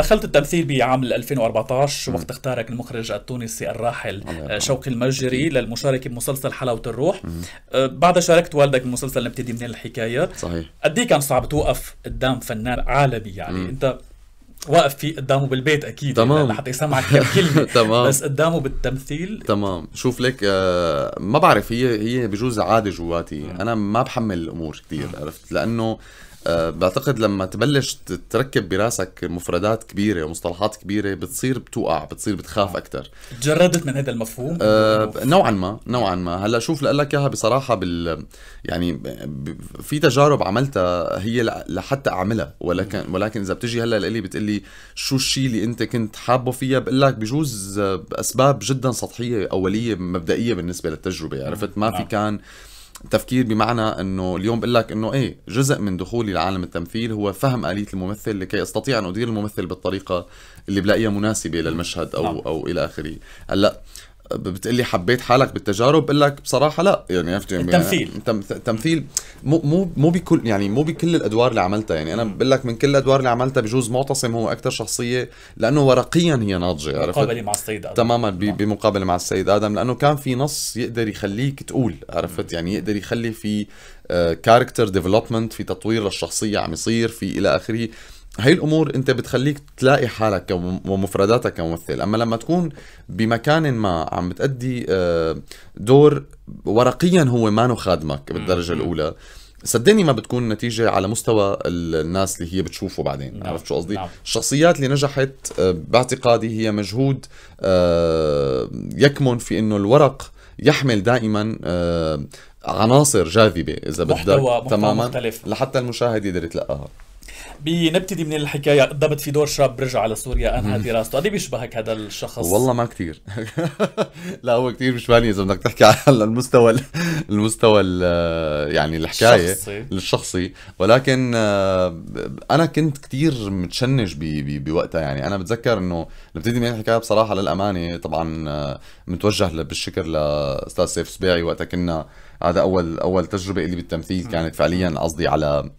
دخلت التمثيل بعام 2014 وقت اختارك المخرج التونسي الراحل آه، شوقي المجري للمشاركه بمسلسل حلاوه الروح آه، بعدها شاركت والدك بمسلسل نبتدي من الحكايه صحيح قد إيه كان صعب توقف قدام فنان عالمي يعني مم. انت واقف في قدامه بالبيت اكيد يعني تمام لحتى يسمعك كلمه تمام بس قدامه بالتمثيل تمام شوف لك آه ما بعرف هي هي بجوز عاده جواتي انا ما بحمل الامور كثير عرفت لانه آه، بعتقد لما تبلش تركب براسك مفردات كبيره ومصطلحات كبيره بتصير بتوقع بتصير بتخاف اكثر تجردت من هذا المفهوم أه نوعا ما نوعا ما هلا شوف لقول لك اياها بصراحه بال يعني في تجارب عملتها هي لحتى اعملها ولكن ولكن اذا بتجي هلا لإلي بتقلي شو الشيء اللي انت كنت حابه فيها بقول لك بجوز اسباب جدا سطحيه اوليه مبدئيه بالنسبه للتجربه عرفت ما في نعم. كان تفكير بمعنى انه اليوم بقول لك انه ايه جزء من دخولي لعالم التمثيل هو فهم اليه الممثل لكي استطيع ان ادير الممثل بالطريقه اللي بلاقيها مناسبه للمشهد او نعم. او الى اخره هلا بتقلي حبيت حالك بالتجارب بقول لك بصراحه لا يعني عرفت يعني التمثيل يعني تمثيل مو مو مو بكل يعني مو بكل الادوار اللي عملتها يعني انا بقول لك من كل الادوار اللي عملتها بجوز معتصم هو اكثر شخصيه لانه ورقيا هي ناضجه عرفت مقابله مع السيد ادم تماما نعم. بمقابله مع السيد ادم لانه كان في نص يقدر يخليك تقول عرفت يعني يقدر يخلي في كاركتر آه، ديفلوبمنت في تطوير للشخصيه عم يصير في الى اخره هاي الامور انت بتخليك تلاقي حالك ومفرداتك كممثل اما لما تكون بمكان ما عم بتأدي آه، دور ورقيا هو ما خادمك بالدرجه الاولى صدقني ما بتكون نتيجة على مستوى الناس اللي هي بتشوفه بعدين نعم. عرفت شو قصدي نعم. الشخصيات اللي نجحت آه، باعتقادي هي مجهود آه، يكمن في انه الورق يحمل دائما عناصر جاذبة اذا بدك تماما مختلف. لحتى المشاهد يقدر يتلقاها بنبتدي من الحكايه قدمت في دور شاب رجع على سوريا انهى دراسته قد بيشبهك هذا الشخص والله ما كثير لا هو كثير بيشبهني اذا بدك تحكي على المستوى المستوى يعني الحكايه الشخصي, الشخصي. ولكن آه، انا كنت كثير متشنج بوقتها يعني انا بتذكر انه نبتدي من الحكايه بصراحه للامانه طبعا آه، متوجه بالشكر لاستاذ سيف سبيعي وقتها كنا هذا اول اول تجربه لي بالتمثيل كانت فعليا قصدي على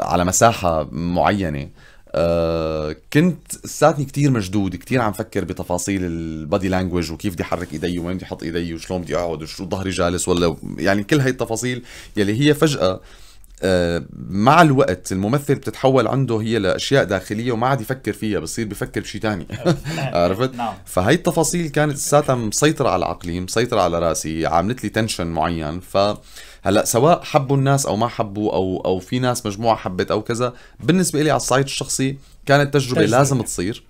على مساحه معينه أه كنت لساتني كتير مشدود كتير عم فكر بتفاصيل البادي لانجوج وكيف بدي احرك ايدي وين بدي احط ايدي وشلون بدي اقعد وشو ظهري جالس ولا يعني كل هاي التفاصيل يلي هي فجاه آه، مع الوقت الممثل بتتحول عنده هي لاشياء داخليه وما عاد يفكر فيها بصير بفكر بشيء ثاني عرفت؟ نعم. فهي التفاصيل كانت لساتها مسيطره على عقلي مسيطره على راسي عاملت لي تنشن معين ف هلا سواء حبوا الناس او ما حبوا او او في ناس مجموعه حبت او كذا بالنسبه لي على الصعيد الشخصي كانت تجربه, تجربة. لازم تصير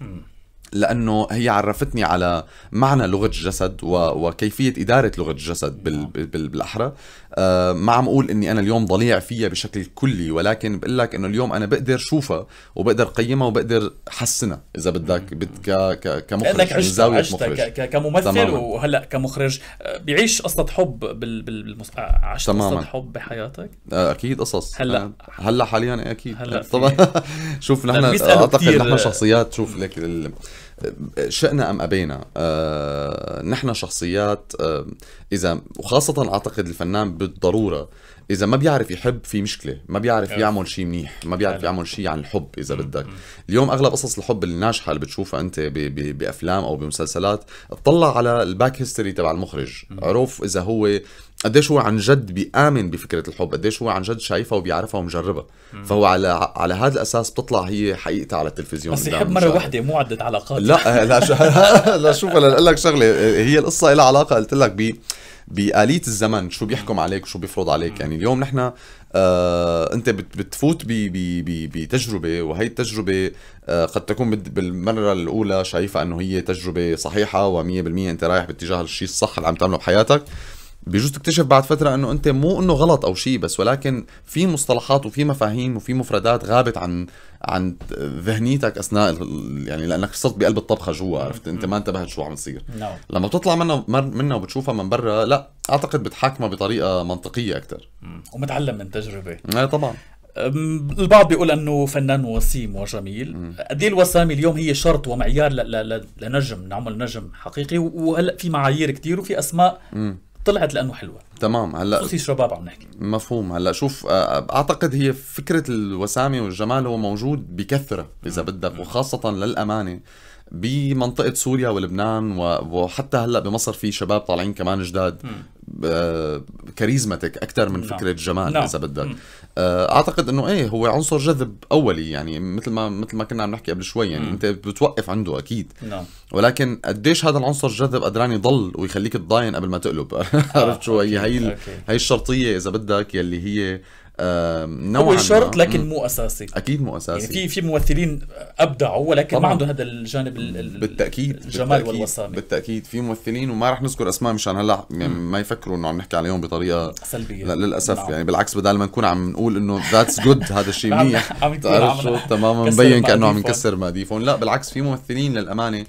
لانه هي عرفتني على معنى لغه الجسد وكيفيه اداره لغه الجسد نعم. بالاحرى آه، ما عم اقول اني انا اليوم ضليع فيها بشكل كلي ولكن بقول لك انه اليوم انا بقدر شوفها وبقدر قيمها وبقدر حسنها اذا بدك بدك كمخرج لانك يعني عشت كممثل تماماً. وهلا كمخرج آه، بيعيش قصه حب بال بالمس... عشت تماماً. قصه حب بحياتك آه، اكيد قصص هلا هلا حاليا إيه، اكيد هلا طبعا شوف نحن طيب، اعتقد نحن شخصيات شوف لك شئنا ام ابينا آه، نحن شخصيات آه، اذا وخاصه اعتقد الفنان بالضروره اذا ما بيعرف يحب في مشكله ما بيعرف يعمل شيء منيح ما بيعرف يعمل شيء عن الحب اذا بدك اليوم اغلب قصص الحب الناجحه اللي بتشوفها انت بافلام او بمسلسلات اطلع على الباك هيستوري تبع المخرج عرف اذا هو قديش هو عن جد بيآمن بفكرة الحب قديش هو عن جد شايفها وبيعرفها ومجربها فهو على على هذا الأساس بتطلع هي حقيقتها على التلفزيون بس يحب مرة واحدة مو عدة علاقات لا لا شو لا شوف أنا لك شغلة هي القصة لها علاقة قلت لك ب بآلية الزمن شو بيحكم عليك وشو بيفرض عليك يعني اليوم نحن آه، انت بتفوت بتجربه وهي التجربه آه، قد تكون بالمره الاولى شايفه انه هي تجربه صحيحه و100% انت رايح باتجاه الشيء الصح اللي عم تعمله بحياتك بجوز تكتشف بعد فترة انه انت مو انه غلط او شيء بس ولكن في مصطلحات وفي مفاهيم وفي مفردات غابت عن عن ذهنيتك اثناء يعني لانك صرت بقلب الطبخة جوا عرفت انت ما انتبهت شو عم تصير نعم. لما بتطلع منها منها وبتشوفها من برا لا اعتقد بتحاكمها بطريقة منطقية اكثر ومتعلم من تجربة ايه طبعا البعض بيقول انه فنان وسيم وجميل قد ايه الوسامه اليوم هي شرط ومعيار لنجم نعمل نجم حقيقي وهلا في معايير كثير وفي اسماء مم. طلعت لانه حلوه تمام هلا خصوصي شباب عم نحكي مفهوم هلا شوف آه، اعتقد هي فكره الوسامه والجمال هو موجود بكثره اذا بدك وخاصه للامانه بمنطقه سوريا ولبنان وحتى هلا بمصر في شباب طالعين كمان جداد آه، كاريزماتيك اكثر من نعم. فكره جمال نعم. اذا بدك آه، اعتقد انه ايه هو عنصر جذب اولي يعني مثل ما مثل ما كنا عم نحكي قبل شوي يعني انت بتوقف عنده اكيد نعم. ولكن قديش هذا العنصر الجذب قدران يضل ويخليك تضاين قبل ما تقلب عرفت شو هي هي, هي الشرطيه اذا بدك يلي هي نوعا هو شرط لكن مو اساسي اكيد مو يعني اساسي يعني في في ممثلين ابدعوا ولكن طبعًا. ما عندهم هذا الجانب بالتاكيد الجمال بالتأكيد. والوسامه بالتاكيد في ممثلين وما رح نذكر اسماء مشان هلا يعني ما يفكروا انه عم نحكي عليهم بطريقه سلبيه للاسف نعم. يعني بالعكس بدل ما نكون عم نقول انه ذاتس جود هذا الشيء منيح عم تماما مبين كانه عم نكسر مقاديفهم لا بالعكس في ممثلين للامانه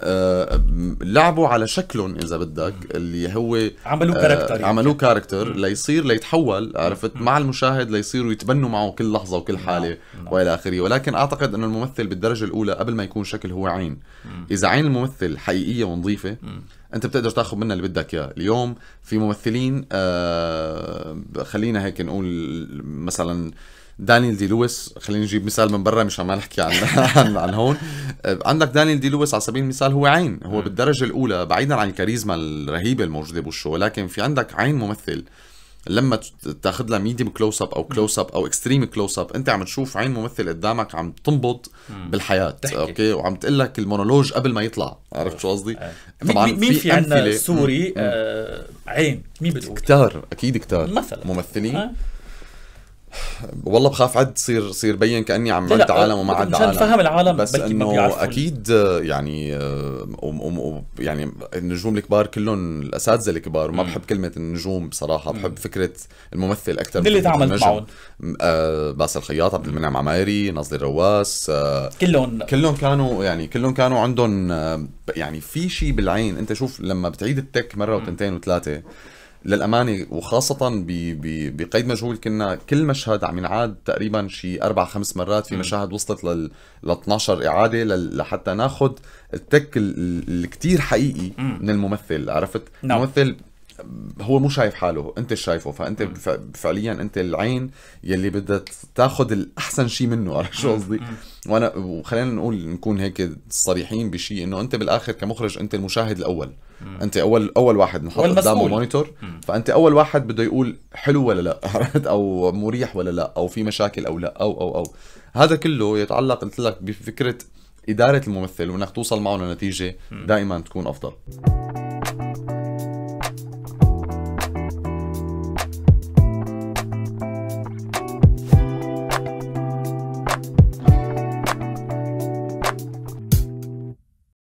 آه، لعبوا على شكلهم اذا بدك اللي هو عملوه كاركتر آه، يعني. عملوه كاركتر ليصير ليتحول عرفت مع المشاهد ليصيروا يتبنوا معه كل لحظه وكل نعم، حاله نعم. والى اخره ولكن اعتقد انه الممثل بالدرجه الاولى قبل ما يكون شكل هو عين اذا عين الممثل حقيقيه ونظيفه انت بتقدر تاخذ منها اللي بدك اياه اليوم في ممثلين آه، خلينا هيك نقول مثلا دانيال دي لويس خلينا نجيب مثال من برا مش ما نحكي عن عن, عن هون أه، عندك دانيال دي لويس على سبيل المثال هو عين هو بالدرجه الاولى بعيدا عن الكاريزما الرهيبه الموجوده بوشه ولكن في عندك عين ممثل لما تاخذ لها ميديم كلوز اب او كلوز اب او اكستريم كلوز اب انت عم تشوف عين ممثل قدامك عم تنبض بالحياه تحكي. اوكي وعم تقول لك المونولوج قبل ما يطلع عرفت شو قصدي آه. طبعا مين في, في عندنا سوري آه عين مين بتقول كتار اكيد كتار مثلا ممثلين آه. والله بخاف عد تصير تصير بين كاني عم عد عالم وما عد عالم فهم العالم بس انه اكيد آه، يعني آه، يعني النجوم الكبار كلهم الاساتذه الكبار وما بحب كلمه النجوم بصراحه بحب فكره الممثل اكثر من اللي تعاملت معهم آه، باسل خياط عبد المنعم عمايري ناصر الرواس كلهم كلهم كانوا يعني كلهم كانوا عندهم يعني في شيء بالعين انت شوف لما بتعيد التك مره وتنتين وثلاثه للامانه وخاصه بقيد مجهول كنا كل مشهد عم ينعاد تقريبا شي اربع خمس مرات في مشاهد وصلت لل 12 اعاده لحتى ناخذ التك الكتير حقيقي من الممثل عرفت؟ نعم. الممثل هو مو شايف حاله انت شايفه فانت فعليا انت العين يلي بدها تاخذ الاحسن شيء منه عرفت شو قصدي وانا وخلينا نقول نكون هيك صريحين بشيء انه انت بالاخر كمخرج انت المشاهد الاول انت اول اول واحد نحط قدامه مونيتور فانت اول واحد بده يقول حلو ولا لا عرفت او مريح ولا لا او في مشاكل او لا او او او هذا كله يتعلق قلت لك بفكره اداره الممثل وانك توصل معه لنتيجه دائما تكون افضل